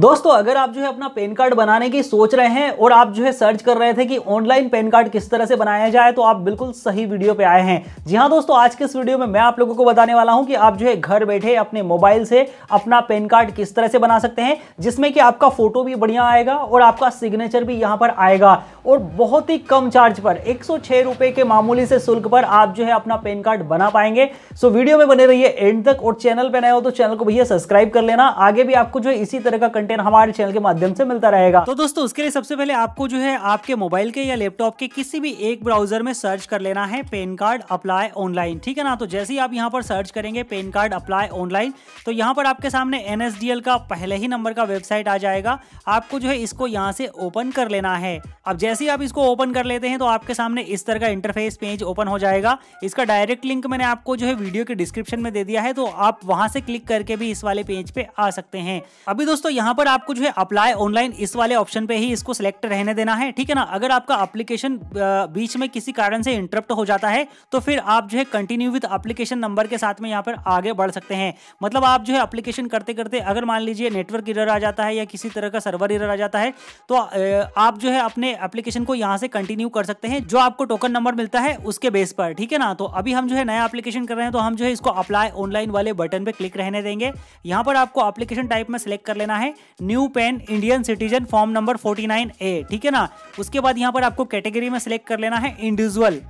दोस्तों अगर आप जो है अपना पैन कार्ड बनाने की सोच रहे हैं और आप जो है सर्च कर रहे थे कि ऑनलाइन पैन कार्ड किस तरह से बनाया जाए तो आप बिल्कुल सही वीडियो पे आए हैं जी हाँ दोस्तों आज के इस वीडियो में मैं आप लोगों को बताने वाला हूं कि आप जो है घर बैठे अपने मोबाइल से अपना पैन कार्ड किस तरह से बना सकते हैं जिसमें कि आपका फोटो भी बढ़िया आएगा और आपका सिग्नेचर भी यहाँ पर आएगा और बहुत ही कम चार्ज पर एक रुपए के मामूली से शुल्क पर आप जो है अपना पैन कार्ड बना पाएंगे सो वीडियो में बने रहिए एंड तक और चैनल पर नए हो तो चैनल को भैया सब्सक्राइब कर लेना आगे भी आपको जो है इसी तरह का कंटेंट हमारे चैनल के माध्यम से मिलता रहेगा तो दोस्तों उसके लिए सबसे पहले आपको जो है आपके मोबाइल के या लैपटॉप के किसी भी एक ब्राउजर में सर्च कर लेना है पेन कार्ड अप्लाई ऑनलाइन ठीक है ना तो जैसे ही आप यहाँ पर सर्च करेंगे पेन कार्ड अप्लाई ऑनलाइन तो यहाँ पर आपके सामने एन का पहले ही नंबर का वेबसाइट आ जाएगा आपको जो है इसको यहाँ से ओपन कर लेना है अब जैसे ही आप इसको ओपन कर लेते हैं तो आपके सामने इस तरह का इंटरफेस पेज ओपन हो जाएगा इसका डायरेक्ट लिंक मैंने आपको जो है वीडियो के डिस्क्रिप्शन में दे दिया है तो आप वहां से क्लिक करके भी इस वाले पेज पे आ सकते हैं अभी दोस्तों यहाँ पर आपको जो है अप्लाई ऑनलाइन इस वाले ऑप्शन पे ही इसको सिलेक्ट रहने देना है ठीक है ना अगर आपका अप्लीकेशन बीच में किसी कारण से इंटरप्ट हो जाता है तो फिर आप जो है कंटिन्यू विथ अप्लीकेशन नंबर के साथ में यहाँ पर आगे बढ़ सकते हैं मतलब आप जो है अप्लीकेशन करते करते अगर मान लीजिए नेटवर्क इरर आ जाता है या किसी तरह का सर्वर इरर आ जाता है तो आप जो है अपने एप्लीकेशन को यहाँ से कंटिन्यू कर सकते हैं जो आपको टोकन नंबर मिलता है उसके बेस पर ठीक है ना तो अभी हम जो है नया एप्लीकेशन कर रहे हैं तो हम जो है इसको अप्लाई ऑनलाइन वाले बटन पर क्लिक रहने देंगे यहाँ पर आपको एप्लीकेशन टाइप में सिलेक्ट कर लेना है new PAN Indian citizen form number nine A ठीक है ना उसके बाद यहाँ पर आपको कैटेगरी में सिलेक्ट कर लेना है इंडिविजुअल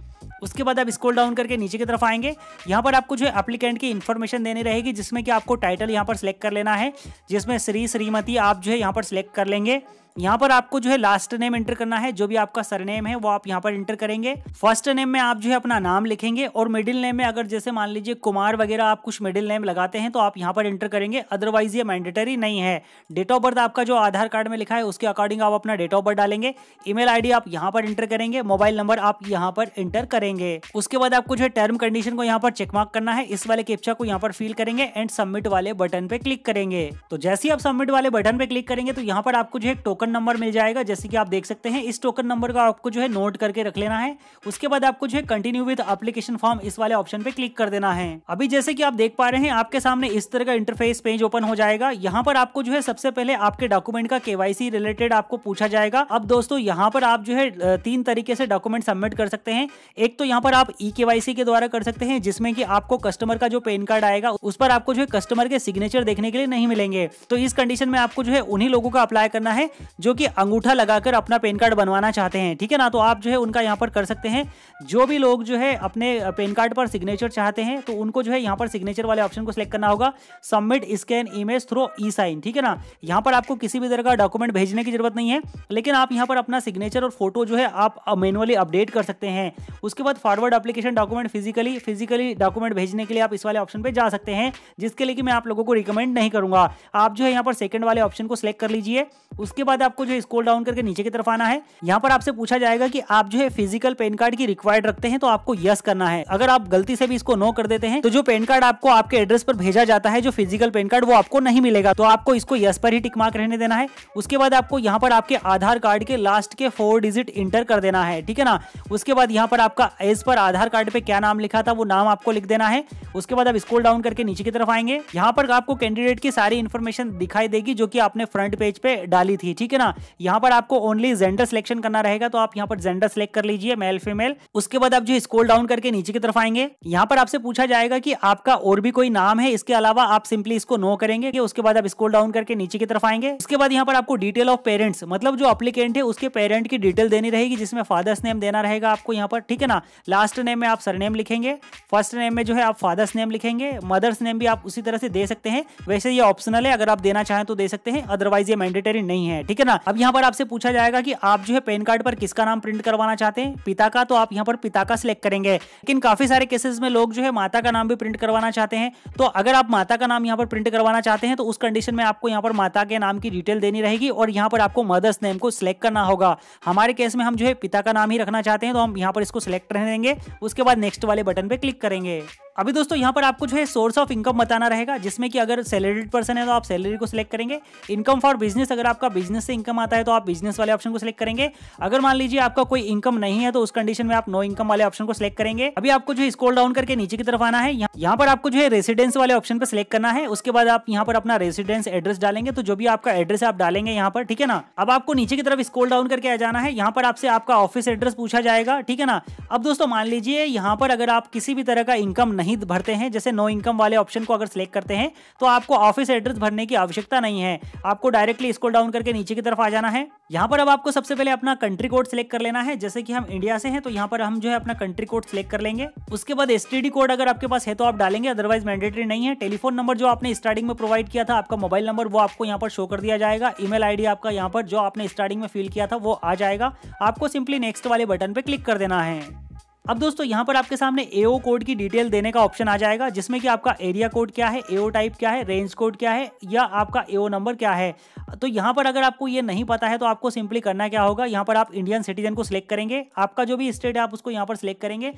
उसके बाद आप स्क्रॉल डाउन करके नीचे की तरफ आएंगे यहाँ पर आपको जो है एप्लीकेंट की इन्फॉर्मेशन देनी रहेगी जिसमें कि आपको टाइटल यहाँ पर सिलेक्ट कर लेना है जिसमें श्री श्रीमती आप जो है यहाँ पर सिलेक्ट कर लेंगे यहाँ पर आपको जो है लास्ट नेम एंटर करना है जो भी आपका सरनेम है वो आप यहाँ पर एंटर करेंगे फर्स्ट नेम में आप जो है अपना नाम लिखेंगे और मिडिल नेम में अगर जैसे मान लीजिए कुमार वगैरह आप कुछ मिडिल नेम लगाते हैं तो आप यहाँ पर एंटर करेंगे अदरवाइज ये मैंडेटरी नहीं है डेट ऑफ बर्थ आपका जो आधार कार्ड में लिखा है उसके अकॉर्डिंग आप अपना डेट ऑफ बर्थ डालेंगे ईमेल आईडी आप यहाँ पर एंटर करेंगे मोबाइल नंबर आप यहाँ पर एंटर करेंगे उसके बाद आपको जो है टर्म कंडीशन को यहाँ पर चेकमार्क करना है इस वाले कैप्चा को यहाँ पर फिल करेंगे एंड सबमिट वाले बटन पे क्लिक करेंगे तो जैसे ही आप सबमिट वाले बटन पे क्लिक करेंगे तो यहाँ पर आपको जो है टोकन टोकन नंबर मिल जाएगा जैसे कि आप देख सकते हैं इस टोकन नंबर का आपको जो है नोट करके रख लेना है उसके बाद आपको जो है कंटिन्यू विद एप्लीकेशन फॉर्म इस वाले ऑप्शन पे क्लिक कर देना है अभी जैसे कि आप देख पा रहे हैं आपके सामने इस तरह का इंटरफेस पेज ओपन हो जाएगा यहाँ पर आपको जो है सबसे पहले आपके डॉक्यूमेंट का केवाईसी रिलेटेड आपको पूछा जाएगा अब दोस्तों यहाँ पर आप जो है तीन तरीके से डॉक्यूमेंट सबमिट कर सकते हैं एक तो यहाँ पर आप ई के के द्वारा कर सकते हैं जिसमें की आपको कस्टमर का जो पेन कार्ड आएगा उस पर आपको जो है कस्टमर के सिग्नेचर देखने के लिए नहीं मिलेंगे तो इस कंडीशन में आपको जो है उन्हीं लोगों का अप्लाई करना है जो कि अंगूठा लगाकर अपना पेन कार्ड बनवाना चाहते हैं ठीक है ना तो आप जो है उनका यहाँ पर कर सकते हैं जो भी लोग जो है अपने पेन कार्ड पर सिग्नेचर चाहते हैं तो उनको जो है यहाँ पर सिग्नेचर वाले ऑप्शन को सिलेक्ट करना होगा submit scan image through e sign ठीक है ना यहाँ पर आपको किसी भी तरह का डॉक्यूमेंट भेजने की जरूरत नहीं है लेकिन आप यहाँ पर अपना सिग्नेचर और फोटो जो है आप मैनुअली अपडेट कर सकते हैं उसके बाद forward application document physically physically document भेजने के लिए आप इस वाले ऑप्शन पर जा सकते हैं जिसके लिए कि मैं आप लोगों को रिकमेंड नहीं करूंगा आप जो है यहाँ पर सेकेंड वाले ऑप्शन को सिलेक्ट कर लीजिए उसके बाद आपको जो स्कोल डाउन करके नीचे की तरफ आना है यहाँ पर आपसे पूछा जाएगा कि आप जो है फिजिकल पेन कार्ड की रिक्वायर्ड रखते हैं तो आपको यस करना है अगर आप गलती से भी इसको नो कर देते हैं तो जो पेन कार्ड आपको आपके एड्रेस पर भेजा जाता है जो फिजिकल पेन कार्ड वो आपको नहीं मिलेगा तो आपको इसको यस पर ही टिक मार्क रहने देना है उसके बाद आपको यहाँ पर आपके आधार कार्ड के लास्ट के फोर डिजिट इंटर कर देना है ठीक है ना उसके बाद यहाँ पर आपका एज पर आधार कार्ड पे क्या नाम लिखा था वो नाम आपको लिख देना है उसके बाद आप स्कोल डाउन करके नीचे की तरफ आएंगे यहाँ पर आपको कैंडिडेट की सारी इन्फॉर्मेशन दिखाई देगी जो की आपने फ्रंट पेज पे डाली थी ठीक ठीक है ना यहाँ पर आपको ओनली जेंडर सिलेक्शन करना रहेगा तो आप यहाँ पर जेंडर सिलेक्ट कर लीजिए मेल फीमेल उसके बाद आप जो स्कोल डाउन करके नीचे की तरफ आएंगे यहाँ पर आपसे पूछा जाएगा कि आपका और भी कोई नाम है इसके अलावा आप सिंपली इसको नो करेंगे कि उसके बाद आप स्कोल डाउन करके नीचे की तरफ आएंगे उसके बाद यहाँ पर आपको डिटेल ऑफ पेरेंट्स मतलब जो अपलिकेंट है उसके पेरेंट की डिटेल देनी रहेगी जिसमें फादर्स नेम देना रहेगा आपको यहाँ पर ठीक है ना लास्ट नेम में आप सरनेम लिखेंगे फर्स्ट नेम में जो है आप फादर्स नेम लिखेंगे मदर्स नेम भी आप उसी तरह से दे सकते हैं वैसे ये ऑप्शनल है अगर आप देना चाहें तो दे सकते हैं अदरवाइज ये मैंडेटरी नहीं है ठीक ठीक है ना अब यहाँ पर आपसे पूछा जाएगा कि आप जो है पैन कार्ड पर किसका नाम प्रिंट करवाना चाहते हैं पिता का तो आप यहाँ पर पिता का सिलेक्ट करेंगे लेकिन काफी सारे केसेस में लोग जो है माता का नाम भी प्रिंट करवाना चाहते हैं तो अगर आप माता का नाम यहाँ पर प्रिंट करवाना चाहते हैं तो उस कंडीशन में आपको यहाँ पर माता के नाम की डिटेल देनी रहेगी और यहाँ पर आपको मदर्स नेम को सिलेक्ट करना होगा हमारे केस में हम जो है पिता का नाम ही रखना चाहते हैं तो हम यहाँ पर इसको सिलेक्ट रहने देंगे उसके बाद नेक्स्ट वाले बटन पर क्लिक करेंगे अभी दोस्तों यहाँ पर आपको जो है सोर्स ऑफ इनकम बताना रहेगा जिसमें कि अगर सैलरीड पर्सन है तो आप सैलरी को सिलेक्ट करेंगे इनकम फॉर बिजनेस अगर आपका बिजनेस से इनकम आता है तो आप बिजनेस वाले ऑप्शन को सिलेक्ट करेंगे अगर मान लीजिए आपका कोई इनकम नहीं है तो उस कंडीशन में आप नो इनकम वाले ऑप्शन को सिलेक्ट करेंगे अभी आपको जो है स्कोल डाउन करके नीचे की तरफ आना है यहाँ पर आपको जो है रेसिडेंस वाले ऑप्शन पर सिलेक्ट करना है उसके बाद आप यहाँ पर अपना रेसिडेंस एड्रेस डालेंगे तो जो भी आपका एड्रेस आप डालेंगे यहाँ पर ठीक है ना अब आपको नीचे की तरफ स्कोल डाउन करके आ जाना है यहाँ पर आपसे आपका ऑफिस एड्रेस पूछा जाएगा ठीक है ना अब दोस्तों मान लीजिए यहाँ पर अगर आप किसी भी तरह का इनकम नहीं नहीं भरते हैं जैसे नो इनकम वाले ऑप्शन को अगर सिलेक्ट करते हैं तो आपको ऑफिस एड्रेस भरने की आवश्यकता नहीं है आपको डायरेक्टली स्कोल डाउन करके नीचे की तरफ आ जाना है यहाँ पर अब आपको सबसे पहले अपना कंट्री कोड सिलेक्ट कर लेना है जैसे कि हम इंडिया से हैं तो यहाँ पर हम जो है अपना कंट्री कोड सिलेक्ट कर लेंगे उसके बाद एस कोड अगर आपके पास है तो आप डालेंगे अदरवाइज मैंडेटरी नहीं है टेलीफोन नंबर जो आपने स्टार्टिंग में प्रोवाइड किया था आपका मोबाइल नंबर वो आपको यहाँ पर शो कर दिया जाएगा ईमेल आईडी आपका यहाँ पर जो आपने स्टार्टिंग में फिल किया था वो आ जाएगा आपको सिंपली नेक्स्ट वाले बटन पर क्लिक कर देना है अब दोस्तों यहाँ पर आपके सामने एओ कोड की डिटेल देने का ऑप्शन आ जाएगा जिसमें कि आपका एरिया कोड क्या है एओ टाइप क्या है रेंज कोड क्या है या आपका एओ नंबर क्या है तो यहाँ पर अगर आपको ये नहीं पता है तो आपको सिंपली करना क्या होगा यहाँ पर आप इंडियन सिटीजन को सिलेक्ट करेंगे आपका जो भी स्टेट है आप उसको यहाँ पर सिलेक्ट करेंगे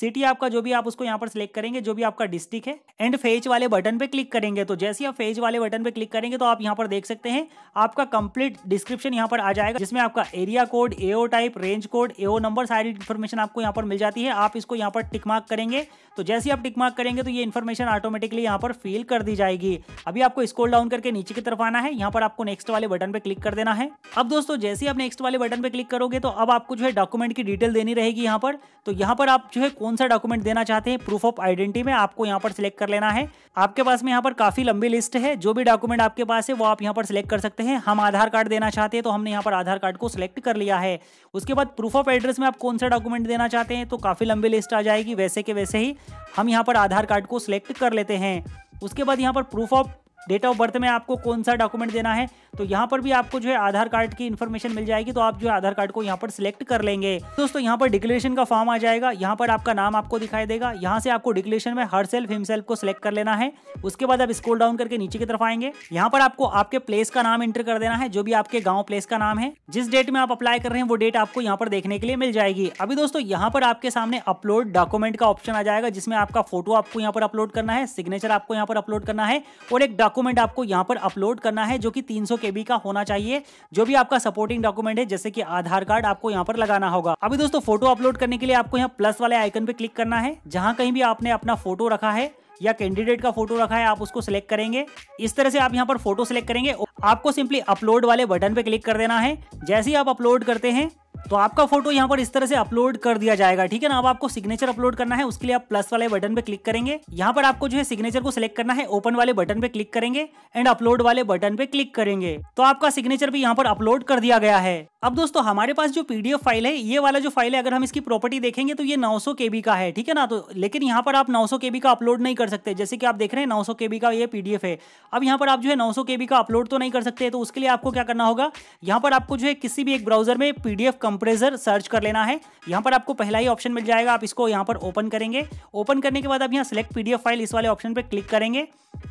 सिटी आपका जो भी आप उसको यहाँ पर सिलेक्ट करेंगे जो भी आपका डिस्ट्रिक्ट है एंड फेज वाले बटन पर क्लिक करेंगे तो जैसे ही आप फेज वाले बटन पर क्लिक करेंगे तो आप यहाँ पर देख सकते हैं आपका कंप्लीट डिस्क्रिप्शन यहाँ पर आ जाएगा जिसमें आपका area code AO type range code AO number सारी इन्फॉर्मेशन आपको यहाँ पर मिल जाती आती है आप इसको यहाँ पर टिकमार्क करेंगे तो जैसे आप टिकमार्क करेंगे तो ये इन्फॉर्मेशन ऑटोमेटिकली यहाँ पर फिल कर दी जाएगी अभी आपको स्कोल डाउन करके नीचे की तरफ आना है यहाँ पर आपको नेक्स्ट वाले बटन पर क्लिक कर देना है अब दोस्तों जैसे ही आप नेक्स्ट वाले बटन पर क्लिक करोगे तो अब आपको जो है डॉक्यूमेंट की डिटेल देनी रहेगी यहाँ पर तो यहाँ पर आप जो है कौन सा डॉक्यूमेंट देना चाहते हैं प्रूफ ऑफ आइडेंटिटी में आपको यहाँ पर सिलेक्ट कर लेना है आपके पास में यहाँ पर काफी लंबी लिस्ट है जो भी डॉक्यूमेंट आपके पास है वो आप यहाँ पर सिलेक्ट कर सकते हैं हम आधार कार्ड देना चाहते हैं तो हमने यहाँ पर आधार कार्ड को सिलेक्ट कर लिया है उसके बाद प्रूफ ऑफ एड्रेस में आप कौन सा डॉक्यूमेंट देना चाहते हैं तो काफ़ी लंबी लिस्ट आ जाएगी वैसे के वैसे ही हम यहाँ पर आधार कार्ड को सिलेक्ट कर लेते हैं उसके बाद यहाँ पर proof of date of birth में आपको कौन सा डॉक्यूमेंट देना है तो यहाँ पर भी आपको जो है आधार कार्ड की इन्फॉर्मेशन मिल जाएगी तो आप जो है आधार कार्ड को यहाँ पर सिलेक्ट कर लेंगे दोस्तों यहाँ पर डिक्लेरेशन का फॉर्म आ जाएगा यहाँ पर आपका नाम आपको दिखाई देगा यहाँ से आपको डिक्लेरेशन में हर सेल्फ हिमसेल्फ को सिलेक्ट कर लेना है उसके बाद आप स्कोल डाउन करके नीचे की तरफ आएंगे यहाँ पर आपको आपके प्लेस का नाम एंटर कर देना है जो भी आपके गाँव प्लेस का नाम है जिस डेट में आप अप्लाई कर रहे हैं वो डेट आपको यहाँ पर देखने के लिए मिल जाएगी अभी दोस्तों यहाँ पर आपके सामने अपलोड डॉक्यूमेंट का ऑप्शन आ जाएगा जिसमें आपका फोटो आपको यहाँ पर अपलोड करना है सिग्नेचर आपको यहाँ पर अपलोड करना है और एक डॉक्यूमेंट आपको यहाँ पर अपलोड करना है जो कि 300 केबी का होना चाहिए जो भी आपका सपोर्टिंग डॉक्यूमेंट है जैसे कि आधार कार्ड आपको यहाँ पर लगाना होगा अभी दोस्तों फोटो अपलोड करने के लिए आपको यहाँ प्लस वाले आइकन पे क्लिक करना है जहाँ कहीं भी आपने अपना फोटो रखा है या कैंडिडेट का फोटो रखा है आप उसको सिलेक्ट करेंगे इस तरह से आप यहाँ पर फोटो सिलेक्ट करेंगे आपको सिंपली अपलोड वाले बटन पे क्लिक कर देना है जैसे ही आप अपलोड करते हैं तो आपका फोटो यहाँ पर इस तरह से अपलोड कर दिया जाएगा ठीक है ना अब आपको सिग्नेचर अपलोड करना है उसके लिए आप प्लस वाले बटन पे क्लिक करेंगे यहाँ पर आपको जो है सिग्नेचर को सिलेक्ट करना है ओपन वाले बटन पे क्लिक करेंगे एंड अपलोड वाले बटन पे क्लिक करेंगे तो आपका सिग्नेचर भी यहाँ पर अपलोड कर दिया गया है अब दोस्तों हमारे पास जो पीडीएफ फाइल है ये वाला जो फाइल है अगर हम इसकी प्रॉपर्टी देखेंगे तो ये 900 केबी का है ठीक है ना तो लेकिन यहाँ पर आप 900 केबी का अपलोड नहीं कर सकते जैसे कि आप देख रहे हैं 900 केबी का ये पीडीएफ है अब यहाँ पर आप जो है 900 केबी का अपलोड तो नहीं कर सकते तो उसके लिए आपको क्या करना होगा यहाँ पर आपको जो है किसी भी एक ब्राउजर में पीडीएफ कम कंप्रेसर सर्च कर लेना है यहाँ पर आपको पहला ही ऑप्शन मिल जाएगा आप इसको यहाँ पर ओपन करेंगे ओपन करने के बाद आप यहाँ सेलेक्ट पीडीएफ फाइल इस वाले ऑप्शन पर क्लिक करेंगे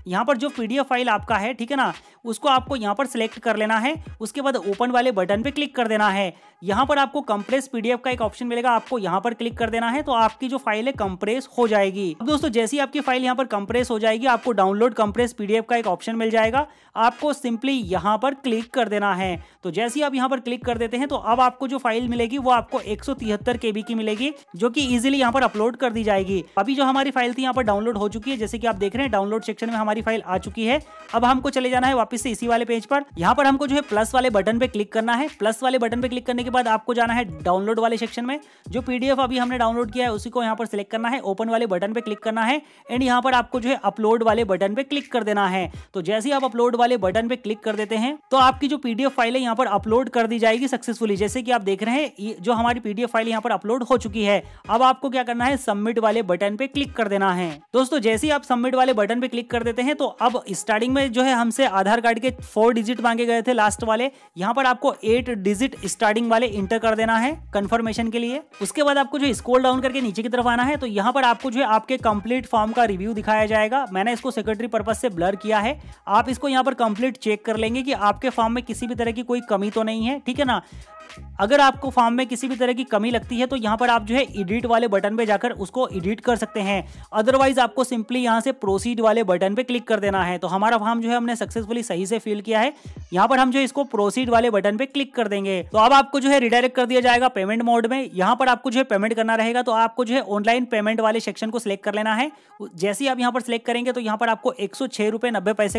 यहाँ पर जो पीडीएफ फाइल आपका है ठीक है ना उसको आपको यहाँ पर सिलेक्ट कर लेना है उसके बाद ओपन वाले बटन पर क्लिक कर देना है यहाँ पर आपको कंप्रेस पीडीएफ का एक ऑप्शन मिलेगा आपको यहाँ पर क्लिक कर देना है तो आपकी जो फाइल है कंप्रेस हो जाएगी अब दोस्तों जैसी आपकी फाइल यहाँ पर कंप्रेस हो जाएगी आपको डाउनलोड कंप्रेस पीडीएफ का एक ऑप्शन मिल जाएगा आपको सिंपली यहाँ पर क्लिक कर देना है तो जैसे ही आप यहाँ पर क्लिक कर देते हैं तो अब आपको जो फाइल मिलेगी वो आपको एक सौ की मिलेगी जो की इजिली यहाँ पर अपलोड कर दी जाएगी अभी जो हमारी फाइल थी यहाँ पर डाउनलोड हो चुकी है जैसे कि आप देख रहे हैं डाउनलोड सेक्शन में हमारी फाइल आ चुकी है अब हमको चले जाना है वापस से इसी वाले पेज पर यहाँ पर हमको जो है प्लस वाले बटन पे क्लिक करना है प्लस वाले बटन पे क्लिक करने के बाद आपको जाना है डाउनलोड वाले सेक्शन में जो पीडीएफ अभी हमने डाउनलोड किया है उसी को यहाँ पर सिलेक्ट करना है ओपन वाले बटन पे क्लिक करना है एंड यहाँ पर आपको जो है अपलोड वाले बटन पे क्लिक कर देना है तो जैसे ही आप अपलोड वाले बटन पे क्लिक कर देते हैं तो आपकी जो पीडीएफ फाइल है यहाँ पर अपलोड कर दी जाएगी सक्सेसफुली जैसे कि आप देख रहे हैं जो हमारी पीडीएफ फाइल यहाँ पर अपलोड हो चुकी है अब आपको क्या करना है सबमिट वाले बटन पे क्लिक कर देना है दोस्तों जैसे ही आप सबमिट वाले बटन पे क्लिक कर देते हैं तो अब स्टार्टिंग में जो है हमसे आधार कार्ड के फोर डिजिट मांगे गए थे लास्ट वाले यहाँ पर आपको एट डिजिट स्टार्टिंग वाले पहले इंटर कर देना है कंफर्मेशन के लिए उसके बाद आपको जो स्कोल डाउन करके नीचे की तरफ आना है तो यहाँ पर आपको जो है आपके कंप्लीट फॉर्म का रिव्यू दिखाया जाएगा मैंने इसको सेक्रेटरी पर्पज से ब्लर किया है आप इसको यहाँ पर कंप्लीट चेक कर लेंगे कि आपके फॉर्म में किसी भी तरह की कोई कमी तो नहीं है ठीक है ना अगर आपको फॉर्म में किसी भी तरह की कमी लगती है तो यहाँ पर आप जो है एडिट वाले बटन पे जाकर उसको एडिट कर सकते हैं अदरवाइज आपको सिंपली यहाँ से प्रोसीड वाले बटन पे क्लिक कर देना है तो हमारा फॉर्म जो है हमने सक्सेसफुली सही से फिल किया है यहाँ पर हम जो है इसको प्रोसीड वाले बटन पे क्लिक कर देंगे तो अब आपको जो है रिडायरेक्ट कर दिया जाएगा पेमेंट मोड में यहाँ पर आपको जो है पेमेंट करना रहेगा तो आपको जो है ऑनलाइन पेमेंट वाले सेक्शन को सिलेक्ट कर लेना है जैसे ही आप यहाँ पर सिलेक्ट करेंगे तो यहाँ पर आपको एक सौ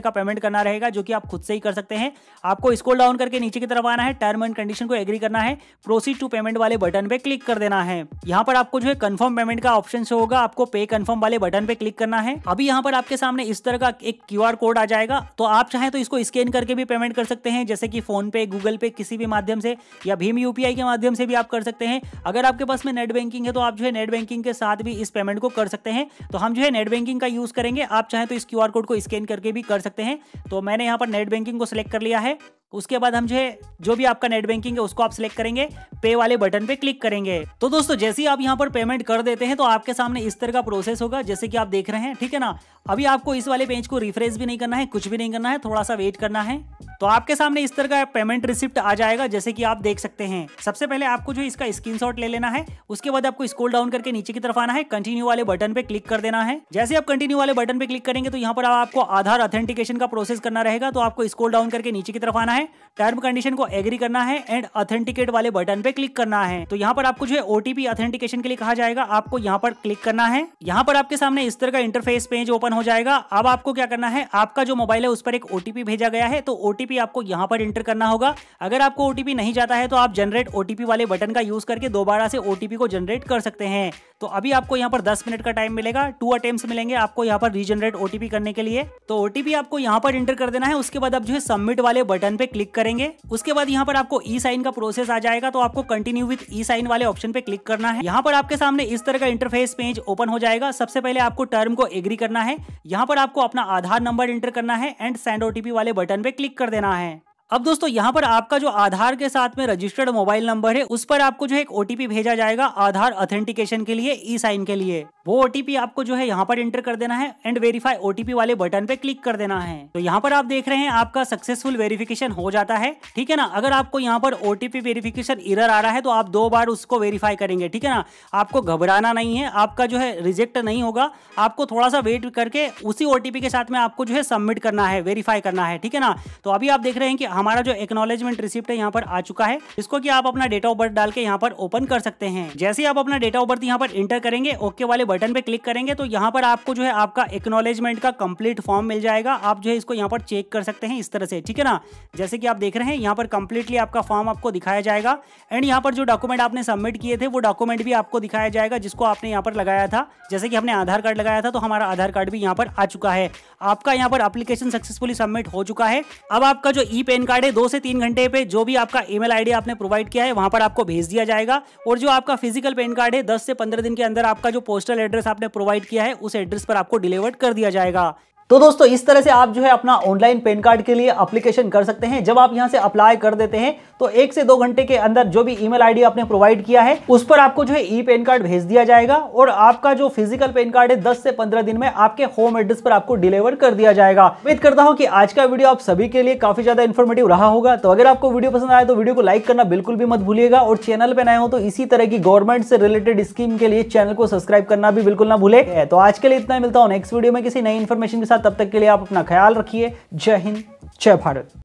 का पेमेंट करना रहेगा जो कि आप खुद से ही कर सकते हैं आपको स्कोल डाउन करके नीचे की तरफ आना है टर्म एंड कंडीशन को एग्री एग्री करना है प्रोसीड टू पेमेंट वाले बटन पे क्लिक कर देना है यहाँ पर आपको जो है कन्फर्म पेमेंट का ऑप्शन शो होगा आपको पे कन्फर्म वाले बटन पे क्लिक करना है अभी यहाँ पर आपके सामने इस तरह का एक क्यू कोड आ जाएगा तो आप चाहे तो इसको स्कैन करके भी पेमेंट कर सकते हैं जैसे कि फोन पे गूगल पे किसी भी माध्यम से या भीम यूपीआई के माध्यम से भी आप कर सकते हैं अगर आपके पास में नेट बैंकिंग है तो आप जो है नेट बैंकिंग के साथ भी इस पेमेंट को कर सकते हैं तो हम जो है नेट बैंकिंग का यूज करेंगे आप चाहें तो इस क्यू कोड को स्कैन करके भी कर सकते हैं तो मैंने यहाँ पर नेट बैंकिंग को सिलेक्ट कर लिया है उसके बाद हम जो है जो भी आपका नेट बैंकिंग है उसको आप सिलेक्ट करेंगे पे वाले बटन पे क्लिक करेंगे तो दोस्तों जैसे ही आप यहाँ पर पेमेंट कर देते हैं तो आपके सामने इस तरह का प्रोसेस होगा जैसे कि आप देख रहे हैं ठीक है ना अभी आपको इस वाले पेज को रिफ्रेश भी नहीं करना है कुछ भी नहीं करना है थोड़ा सा वेट करना है तो आपके सामने इस तरह का पेमेंट रिसिप्ट आ जाएगा जैसे कि आप देख सकते हैं सबसे पहले आपको जो इसका शॉट ले लेना है उसके बाद आपको स्कोल डाउन करके नीचे की तरफ आना है कंटिन्यू वाले बटन पे क्लिक कर देना है जैसे आप कंटिन्यू वाले बटन पे क्लिक करेंगे तो यहाँ पर आपको आधार ऑथेंटिकेशन का प्रोसेस करना रहेगा तो आपको स्कोल डाउन करके नीचे की तरफ आना है टर्म कंडीशन को एग्री करना है एंड ऑथेंटिकेट वाले बटन पे क्लिक करना है तो यहाँ पर आपको जो है ओटीपी ऑथेंटिकेशन के लिए कहा जाएगा आपको यहाँ पर क्लिक करना है यहाँ पर आपके सामने इस तरह का इंटरफेस पेज ओपन हो जाएगा अब आपको क्या करना है आपका जो मोबाइल है उस पर एक ओटीपी भेजा गया है तो ओटीपी आपको यहाँ पर इंटर करना होगा अगर आपको ओटीपी नहीं जाता है तो आप जनरेट ओटीपी वाले बटन का यूज करके दोबारा से ओटीपी को जनरेट कर सकते हैं तो अभी आपको यहाँ पर दस मिनट का टाइम मिलेगा टू अटेम्प्ट मिलेंगे आपको यहाँ पर रीजनरेट ओटीपी करने के लिए तो ओटीपी आपको यहाँ पर इंटर कर देना है उसके बाद आप जो है सबमिट वाले बटन पे क्लिक करेंगे उसके बाद यहाँ पर आपको ई साइन का प्रोसेस आ जाएगा तो आपको कंटिन्यू विद ई साइन वाले ऑप्शन पे क्लिक करना है यहाँ पर आपके सामने इस तरह का इंटरफेस पेज ओपन हो जाएगा सबसे पहले आपको टर्म को एग्री करना है यहाँ पर आपको अपना आधार नंबर एंटर करना है एंड सेंड ओटीपी वाले बटन पे क्लिक कर देना है अब दोस्तों यहाँ पर आपका जो आधार के साथ में रजिस्टर्ड मोबाइल नंबर है उस पर आपको जो एक ओटीपी भेजा जाएगा आधार ऑथेंटिकेशन के लिए ई साइन के लिए वो ओटीपी आपको जो है यहाँ पर एंटर कर देना है एंड वेरीफाई ओटीपी वाले बटन पे क्लिक कर देना है तो यहाँ पर आप देख रहे हैं आपका सक्सेसफुल वेरिफिकेशन हो जाता है ठीक है ना अगर आपको यहाँ पर ओटीपी वेरिफिकेशन इरर आ रहा है तो आप दो बार उसको वेरीफाई करेंगे ठीक है ना आपको घबराना नहीं है आपका जो है रिजेक्ट नहीं होगा आपको थोड़ा सा वेट करके उसी ओटीपी के साथ में आपको जो है सबमिट करना है वेरीफाई करना है ठीक है ना तो अभी आप देख रहे हैं कि हमारा जो एक्नोलेजमेंट रिसिप्ट है यहाँ पर आ चुका है जिसको कि आप अपना डेट ऑफ बर्थ डाल के यहाँ पर ओपन कर सकते हैं जैसे आप अपना डेट ऑफ बर्थ यहाँ पर इंटर करेंगे ओके वाले बटन पे क्लिक करेंगे तो यहाँ पर आपको जो है आपका एक्नोलेजमेंट का कंप्लीट फॉर्म मिल जाएगा आप जो है इसको यहाँ पर चेक कर सकते हैं इस तरह से ठीक है ना जैसे कि आप देख रहे हैं यहाँ पर कंप्लीटली आपका फॉर्म आपको दिखाया जाएगा एंड यहाँ पर जो डॉक्यूमेंट आपने सबमिट किए थे वो डॉक्यूमेंट भी आपको दिखाया जाएगा जिसको आपने यहाँ पर लगाया था जैसे कि हमने आधार कार्ड लगाया था तो हमारा आधार कार्ड भी यहाँ पर आ चुका है आपका यहाँ पर अप्लीकेशन सक्सेसफुली सबमिट हो चुका है अब आपका जो ई पेन कार्ड है दो से तीन घंटे पे जो भी आपका ईमेल आईडी आपने प्रोवाइड किया है वहां पर आपको भेज दिया जाएगा और जो आपका फिजिकल पेन कार्ड है दस से पंद्रह दिन के अंदर आपका जो पोस्टल एड्रेस आपने प्रोवाइड किया है उस एड्रेस पर आपको डिलीवर्ड कर दिया जाएगा तो दोस्तों इस तरह से आप जो है अपना ऑनलाइन पेन कार्ड के लिए अप्लीकेशन कर सकते हैं जब आप यहाँ से अप्लाई कर देते हैं तो एक से दो घंटे के अंदर जो भी ईमेल आईडी आपने प्रोवाइड किया है उस पर आपको जो है ई पेन कार्ड भेज दिया जाएगा और आपका जो फिजिकल पेन कार्ड है दस से पंद्रह दिन में आपके होम एड्रेस पर आपको डिलीवर कर दिया जाएगा उम्मीद करता हूँ की आज का वीडियो आप सभी के लिए काफी ज्यादा इन्फॉर्मेटिव रहा होगा तो अगर आपको वीडियो पसंद आए तो वीडियो को लाइक करना बिल्कुल भी मत भूलिएगा और चैनल पर नए हो तो इसी तरह की गवर्नमेंट से रिलेटेड स्कीम के लिए चैनल को सब्सक्राइब करना भी बिल्कुल ना भूले तो आज के लिए इतना मिलता हूँ नेक्स्ट वीडियो में किसी नई इन्फॉर्मेशन के साथ हमेशा तब तक के लिए आप अपना ख्याल रखिए जय हिंद जय भारत